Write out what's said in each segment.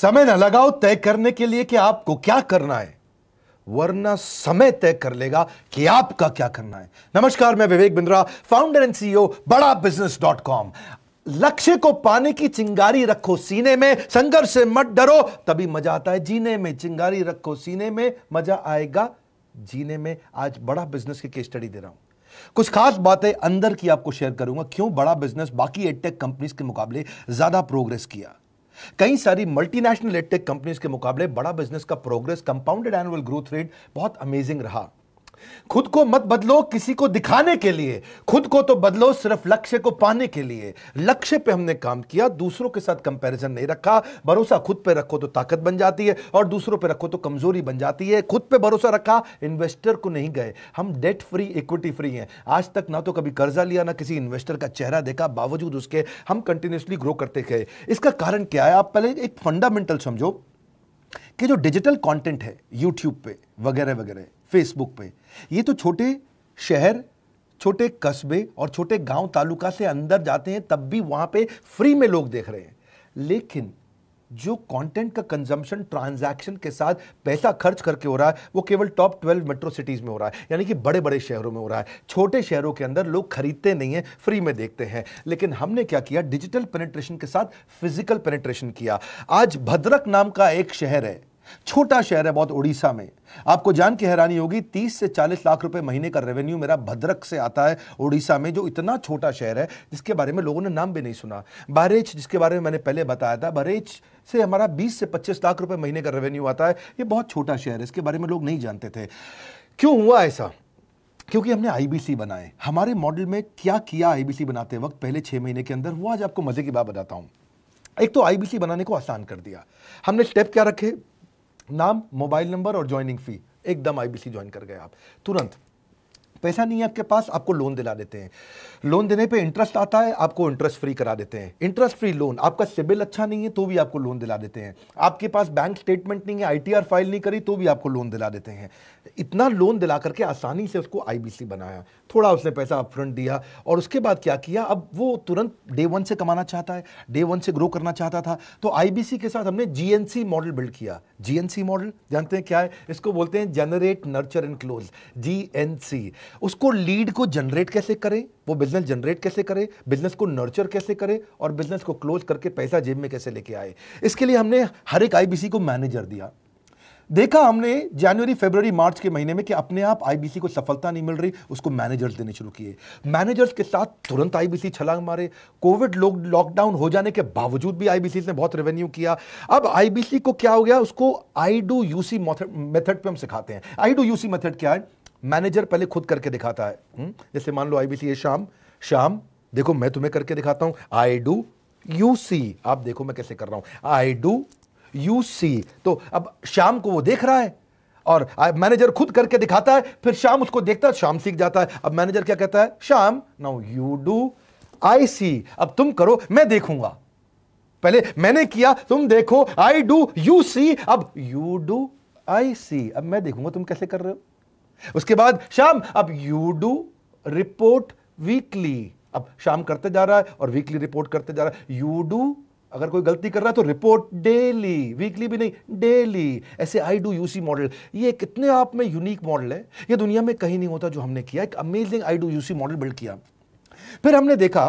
समय ना लगाओ तय करने के लिए कि आपको क्या करना है वरना समय तय कर लेगा कि आपका क्या करना है नमस्कार मैं Vivek Bindra founder and CEO Bada business dot com लक्ष्य को पाने की चिंगारी रखो सीने में संघर्ष से मत डरो तभी मजा आता है जीने में चिंगारी रखो सीने में मजा आएगा जीने में आज बड़ा बिजनेस की केस स्टडी दे रहा हूं कुछ खास बातें अंदर की आपको शेयर करूंगा क्यों बड़ा बिजनेस बाकी एडटेक कंपनीज के मुकाबले ज्यादा प्रोग्रेस किया कई सारी मल्टीनेशनल एडटेक कंपनीज के मुकाबले बड़ा बिजनेस का progress compounded annual growth rate बहुत अमेजिंग रहा खुद को मत बदलो किसी को दिखाने के लिए खुद को तो बदलो सिर्फ लक्ष्य को पाने के लिए लक्ष्य पे हमने काम किया दूसरों के साथ कंपैरिजन नहीं रखा भरोसा खुद पे रखो तो ताकत बन जाती है और दूसरों पे रखो तो कमजोरी बन जाती है खुद पे भरोसा रखा इन्वेस्टर को नहीं गए हम डेट फ्री इक्विटी फ्री हैं आज तक ना तो कभी कर्जा लिया ना किसी इन्वेस्टर का चेहरा देखा बावजूद उसके हम कंटिन्यूसली ग्रो करते गए इसका कारण क्या है आप पहले एक फंडामेंटल समझो कि जो डिजिटल कंटेंट है यूट्यूब पे वगैरह वगैरह फेसबुक पे ये तो छोटे शहर छोटे कस्बे और छोटे गांव तालुका से अंदर जाते हैं तब भी वहाँ पे फ्री में लोग देख रहे हैं लेकिन जो कंटेंट का कंजम्पशन ट्रांजैक्शन के साथ पैसा खर्च करके हो रहा है वो केवल टॉप ट्वेल्व मेट्रो सिटीज़ में हो रहा है यानी कि बड़े बड़े शहरों में हो रहा है छोटे शहरों के अंदर लोग खरीदते नहीं हैं फ्री में देखते हैं लेकिन हमने क्या किया डिजिटल पेनेट्रेशन के साथ फिजिकल पेनेट्रेशन किया आज भद्रक नाम का एक शहर है छोटा शहर है बहुत उड़ीसा में आपको जान के हैरानी होगी 30 से 40 लाख रुपए महीने का रेवेन्यू मेरा भद्रक से आता है उड़ीसा में जो इतना छोटा शहर है जिसके बारे में लोगों ने नाम भी नहीं सुना बारेच जिसके बारे में मैंने पहले बताया था बहरेच से हमारा 20 से 25 लाख रुपए महीने का रेवेन्यू आता है ये बहुत छोटा शहर है इसके बारे में लोग नहीं जानते थे क्यों हुआ ऐसा क्योंकि हमने आईबीसी बनाए हमारे मॉडल में क्या किया आईबीसी बनाते वक्त पहले छह महीने के अंदर वो आज आपको मज़े की बात बताता हूं एक तो आईबीसी बनाने को आसान कर दिया हमने स्टेप क्या रखे नाम मोबाइल नंबर और ज्वाइनिंग फी एकदम आईबीसी ज्वाइन कर गए आप तुरंत पैसा नहीं है आपके पास आपको लोन दिला देते हैं लोन देने पे इंटरेस्ट आता है आपको इंटरेस्ट फ्री करा देते हैं इंटरेस्ट फ्री लोन आपका सिबिल अच्छा नहीं है तो भी आपको लोन दिला देते हैं आपके पास बैंक स्टेटमेंट नहीं है आईटीआर फाइल नहीं करी तो भी आपको लोन दिला देते हैं इतना लोन दिला करके आसानी से उसको आईबीसी बनाया थोड़ा उसने पैसा अपफ्रंट दिया और उसके बाद क्या किया अब वो तुरंत डे वन से कमाना चाहता है डे वन से ग्रो करना चाहता था तो आईबीसी के साथ हमने जीएनसी मॉडल बिल्ड किया जीएनसी मॉडल जानते हैं क्या है इसको बोलते हैं generate nurture and close GNC उसको लीड को जनरेट कैसे करें वो बिजनेस जनरेट कैसे करें बिजनेस को नर्चर कैसे करें और बिजनेस को क्लोज करके पैसा जेब में कैसे लेके आए इसके लिए हमने हर एक आईबीसी को मैनेजर दिया देखा हमने जनवरी फरवरी मार्च के महीने में कि अपने आप आईबीसी को सफलता नहीं मिल रही उसको मैनेजर्स देने शुरू किए मैनेजर्स के साथ तुरंत आईबीसी छलांग मारे कोविड लॉकडाउन हो जाने के बावजूद भी आईबीसी ने बहुत रेवेन्यू किया अब आईबीसी को क्या हो गया उसको आई डू यूसी मेथड पे हम सिखाते हैं आई डू यूसी मेथड क्या है मैनेजर पहले खुद करके दिखाता है हम्म? जैसे मान लो आईबीसी ये शाम शाम देखो मैं तुम्हें करके दिखाता हूं आई डू यू सी आप देखो मैं कैसे कर रहा हूं आई डू यू सी तो अब शाम को वो देख रहा है और मैनेजर खुद करके दिखाता है फिर शाम उसको देखता है शाम सीख जाता है अब मैनेजर क्या कहता है शाम now you do I see अब तुम करो मैं देखूंगा पहले मैंने किया तुम देखो आई डू यू सी अब यू डू आई सी अब मैं देखूंगा तुम कैसे कर रहे हो उसके बाद शाम अब यू डू रिपोर्ट वीकली अब शाम करते जा रहा है और वीकली रिपोर्ट करते जा रहा है यू डू अगर कोई गलती कर रहा है तो रिपोर्ट डेली वीकली भी नहीं डेली ऐसे आई डू यूसी मॉडल ये कितने आप में यूनिक मॉडल है ये दुनिया में कहीं नहीं होता जो हमने किया एक amazing I do you see model build किया फिर हमने देखा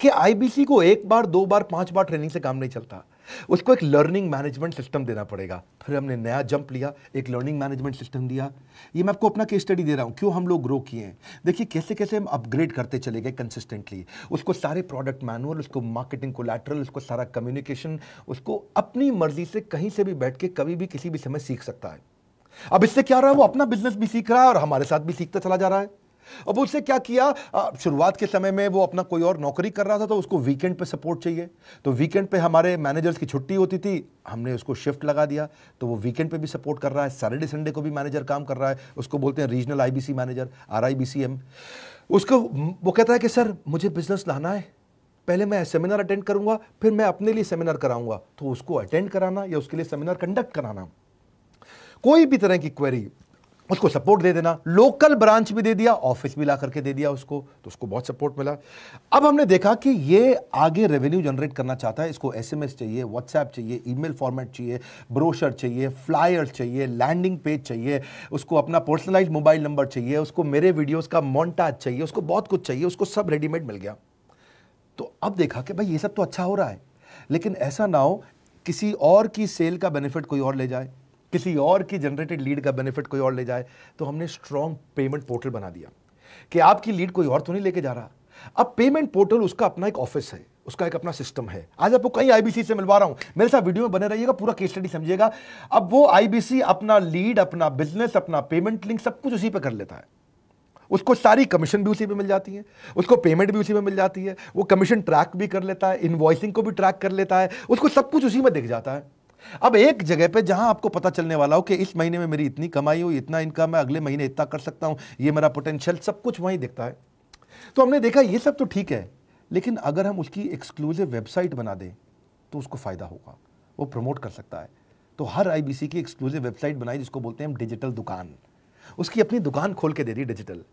कि आईबीसी को एक बार दो बार पांच बार ट्रेनिंग से काम नहीं चलता उसको एक लर्निंग मैनेजमेंट सिस्टम देना पड़ेगा फिर हमने नया जंप लिया एक लर्निंग मैनेजमेंट सिस्टम दिया ये मैं आपको अपना केस स्टडी दे रहा हूँ क्यों हम लोग ग्रो किए हैं देखिए कैसे कैसे हम अपग्रेड करते चले गए कंसिस्टेंटली उसको सारे प्रोडक्ट मैनुअल उसको मार्केटिंग को उसको सारा कम्युनिकेशन उसको अपनी मर्जी से कहीं से भी बैठ के कभी भी किसी भी समय सीख सकता है अब इससे क्या रहा है वो अपना बिजनेस भी सीख रहा है और हमारे साथ भी सीखता चला जा रहा है अब उसने क्या किया शुरुआत के समय में वो अपना कोई और नौकरी कर रहा था तो उसको वीकेंड पे सपोर्ट चाहिए तो वीकेंड पे हमारे मैनेजर्स की छुट्टी होती थी हमने उसको शिफ्ट लगा दिया तो वो वीकेंड पे भी सपोर्ट कर रहा है सैटरडे संडे को भी मैनेजर काम कर रहा है उसको बोलते हैं रीजनल आईबीसी मैनेजर आरआईबीसीएम उसको वो कहता है कि सर मुझे बिजनेस लाना है पहले मैं सेमिनार अटेंड करूंगा फिर मैं अपने लिए सेमिनार कराऊंगा तो उसको अटेंड कराना या उसके लिए सेमिनार कंडक्ट कराना कोई भी तरह की क्वेरी उसको सपोर्ट दे देना लोकल ब्रांच भी दे दिया ऑफिस भी ला करके दे दिया उसको तो उसको बहुत सपोर्ट मिला अब हमने देखा कि ये आगे रेवेन्यू जनरेट करना चाहता है इसको एसएमएस चाहिए व्हाट्सएप चाहिए ईमेल फॉर्मेट चाहिए ब्रोशर चाहिए फ्लायर चाहिए लैंडिंग पेज चाहिए उसको अपना पर्सनलाइज मोबाइल नंबर चाहिए उसको मेरे वीडियोज़ का मोन्टाज चाहिए उसको बहुत कुछ चाहिए उसको सब रेडीमेड मिल गया तो अब देखा कि भाई ये सब तो अच्छा हो रहा है लेकिन ऐसा ना हो किसी और की सेल का बेनिफिट कोई और ले जाए किसी और की जनरेटेड लीड का बेनिफिट कोई और ले जाए तो हमने स्ट्रॉन्ग पेमेंट पोर्टल बना दिया कि आपकी लीड कोई और तो नहीं लेके जा रहा अब पेमेंट पोर्टल उसका अपना एक ऑफिस है उसका एक अपना सिस्टम है आज आपको कई आईबीसी से मिलवा रहा हूं मेरे साथ वीडियो में बने रहिएगा पूरा केस स्टडी समझिएगा अब वो आईबीसी अपना लीड अपना बिजनेस अपना पेमेंट लिंक सब कुछ उसी पर कर लेता है उसको सारी कमीशन भी उसी पे मिल जाती है उसको पेमेंट भी उसी में मिल जाती है वो कमीशन ट्रैक भी कर लेता है इन्वॉइसिंग को भी ट्रैक कर लेता है उसको सब कुछ उसी में दिख जाता है अब एक जगह पे जहां आपको पता चलने वाला हो कि इस महीने में मेरी इतनी कमाई हुई इतना इनकम है अगले महीने इतना कर सकता हूं ये मेरा पोटेंशियल सब कुछ वहीं दिखता है तो हमने देखा ये सब तो ठीक है लेकिन अगर हम उसकी एक्सक्लूसिव वेबसाइट बना दें तो उसको फ़ायदा होगा वो प्रमोट कर सकता है तो हर आई की एक्सक्लूसिव वेबसाइट बनाई जिसको बोलते हैं हम डिजिटल दुकान उसकी अपनी दुकान खोल के दे रही डिजिटल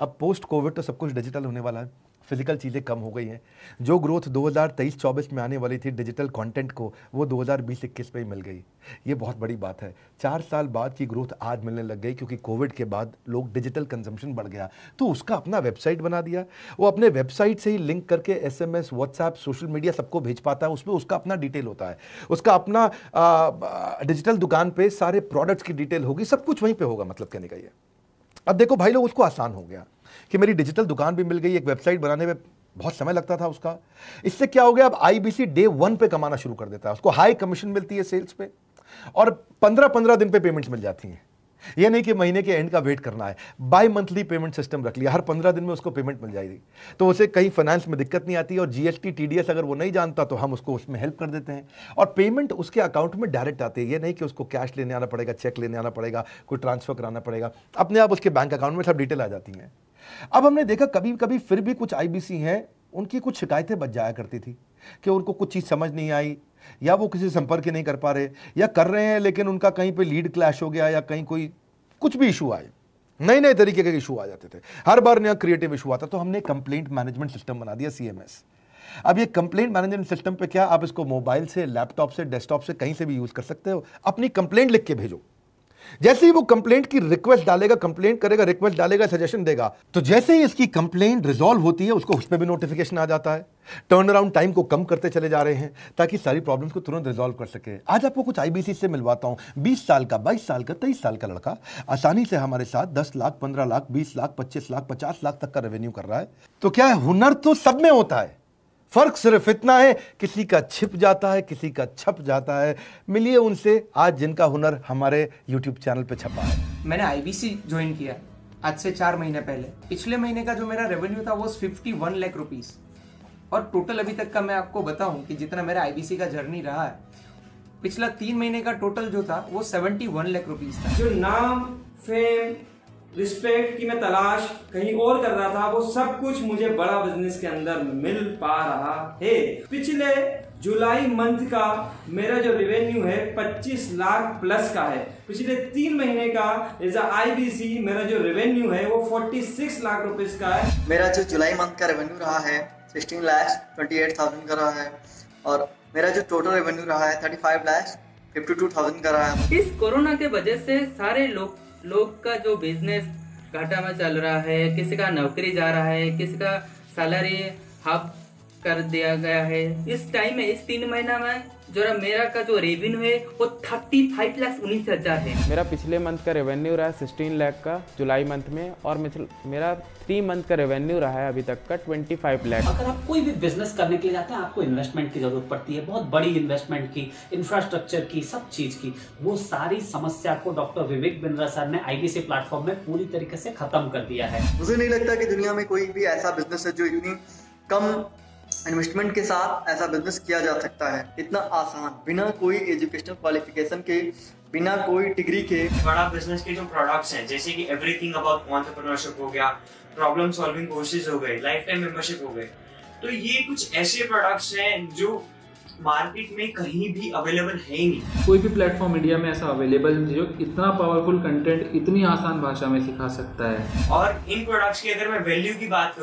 अब पोस्ट कोविड तो सब कुछ डिजिटल होने वाला है फिजिकल चीज़ें कम हो गई हैं जो ग्रोथ 2023-24 में आने वाली थी डिजिटल कंटेंट को वो 2020-21 में ही मिल गई ये बहुत बड़ी बात है चार साल बाद की ग्रोथ आज मिलने लग गई क्योंकि कोविड के बाद लोग डिजिटल कंजम्पशन बढ़ गया तो उसका अपना वेबसाइट बना दिया वो अपने वेबसाइट से ही लिंक करके S M WhatsApp social media सबको भेज पाता है उसमें उसका अपना डिटेल होता है उसका अपना डिजिटल दुकान पर सारे प्रोडक्ट्स की डिटेल होगी सब कुछ वहीं पर होगा मतलब कहने का ये अब देखो भाई लोग उसको आसान हो गया कि मेरी डिजिटल दुकान भी मिल गई एक वेबसाइट बनाने में बहुत समय लगता था उसका इससे क्या हो गया अब आईबीसी डे वन पे कमाना शुरू कर देता है उसको हाई कमीशन मिलती है सेल्स पे और पंद्रह पंद्रह दिन पे पेमेंट्स मिल जाती हैं यह नहीं कि महीने के एंड का वेट करना है बाई मंथली पेमेंट सिस्टम रख लिया हर पंद्रह दिन में उसको पेमेंट मिल जाएगी तो उसे कहीं फाइनेंस में दिक्कत नहीं आती और जीएसटी टीडीएस अगर वो नहीं जानता तो हम उसको उसमें हेल्प कर देते हैं और पेमेंट उसके अकाउंट में डायरेक्ट आती है यह नहीं कि उसको कैश लेने आना पड़ेगा चेक लेने आना पड़ेगा कोई ट्रांसफर कराना पड़ेगा अपने आप उसके बैंक अकाउंट में सब डिटेल आ जाती हैं अब हमने देखा कभी कभी फिर भी कुछ आईबीसी हैं उनकी कुछ शिकायतें बच जाया करती थी कि उनको कुछ चीज़ समझ नहीं आई या वो किसी संपर्क नहीं कर पा रहे या कर रहे हैं लेकिन उनका कहीं पे लीड क्लैश हो गया या कहीं कोई कुछ भी इशू आए नए नए तरीके के इशू आ जाते थे हर बार नया क्रिएटिव इशू आता तो हमने कंप्लेंट मैनेजमेंट सिस्टम बना दिया सीएमएस अब ये कंप्लेंट मैनेजमेंट सिस्टम पे क्या आप इसको मोबाइल से लैपटॉप से डेस्कटॉप से कहीं से भी यूज कर सकते हो अपनी कंप्लेंट लिख के भेजो जैसे ही वो कंप्लेंट की रिक्वेस्ट डालेगा कंप्लेंट करेगा रिक्वेस्ट डालेगा सजेशन देगा तो जैसे ही इसकी कंप्लेंट रिजॉल्व होती है उसको उस पर भी नोटिफिकेशन आ जाता है टर्न अराउंड टाइम को कम करते चले जा रहे हैं ताकि सारी प्रॉब्लम्स को तुरंत रिजॉल्व कर सके आज आपको कुछ आईबीसी से मिलवाता हूं बीस साल का बाईस साल का तेईस साल का लड़का आसानी से हमारे साथ दस लाख पंद्रह लाख बीस लाख पच्चीस लाख पचास लाख तक का रेवेन्यू कर रहा है तो क्या है हुनर तो सब में होता है फर्क सिर्फ इतना है किसी का छिप जाता है किसी का छप जाता है मिलिए उनसे आज जिनका हुनर हमारे यूट्यूब चैनल पे छपा है मैंने आईबीसी ज्वाइन किया आज से चार महीने पहले पिछले महीने का जो मेरा रेवेन्यू था वो फिफ्टी वन लाख रुपीज और टोटल अभी तक का मैं आपको बताऊं कि जितना मेरा आईबीसी का जर्नी रहा है पिछला तीन महीने का टोटल जो था वो सेवेंटी वन लाख रुपीज था जो नाम फेम रिस्पेक्ट की मैं तलाश कहीं और कर रहा था वो सब कुछ मुझे बड़ा बिजनेस के अंदर मिल पा रहा है पिछले जुलाई मंथ का मेरा जो रेवेन्यू है 25 लाख प्लस का है पिछले तीन महीने का एज सी मेरा जो रेवेन्यू है वो 46 लाख रुपए का है मेरा जो जुलाई मंथ का रेवेन्यू रहा है 16 लाख थाउजेंड का रहा है और मेरा जो टोटल रेवेन्यू रहा है 35 लाख 52,000 का रहा है इस कोरोना के वजह से सारे लोग लोग का जो बिजनेस घाटा में चल रहा है किसी का नौकरी जा रहा है किसी का सैलरी हाफ कर दिया गया है इस टाइम में इस तीन महीना में जरा मेरा का जो रेवेन्यू है वो थर्टी फाइव लाख उन्नीस हजार है मेरा पिछले मंथ का रेवेन्यू रहा है सिक्सटीन लाख का जुलाई मंथ में और मेरा थ्री मंथ का रेवेन्यू रहा है अभी तक का ट्वेंटी फाइव लैख अगर आप कोई भी बिजनेस करने के लिए जाते हैं आपको इन्वेस्टमेंट की जरूरत पड़ती है बहुत बड़ी इन्वेस्टमेंट की इंफ्रास्ट्रक्चर की सब चीज की वो सारी समस्या को डॉक्टर विवेक बिंद्रा सर ने आईबीसी प्लेटफॉर्म में पूरी तरीके से खत्म कर दिया है मुझे नहीं लगता की दुनिया में कोई भी ऐसा बिजनेस है जो इतनी कम इन्वेस्टमेंट के साथ ऐसा बिजनेस किया जा सकता है इतना आसान बिना कोई एजुकेशनल क्वालिफिकेशन के बिना कोई डिग्री के बड़ा बिजनेस के जो प्रोडक्ट्स हैं जैसे कि एवरीथिंग अबाउट ऑन्टरप्रनरशिप हो गया प्रॉब्लम सॉल्विंग कोर्सेज हो गए लाइफ टाइम मेंबरशिप हो गए तो ये कुछ ऐसे प्रोडक्ट्स हैं जो मार्केट में कहीं भी अवेलेबल है ही नहीं कोई भी प्लेटफॉर्म इंडिया में ऐसा अवेलेबल नहीं जो इतना पावरफुल कंटेंट इतनी आसान भाषा में सिखा सकता है और इन प्रोडक्ट्स की अगर मैं वैल्यू की बात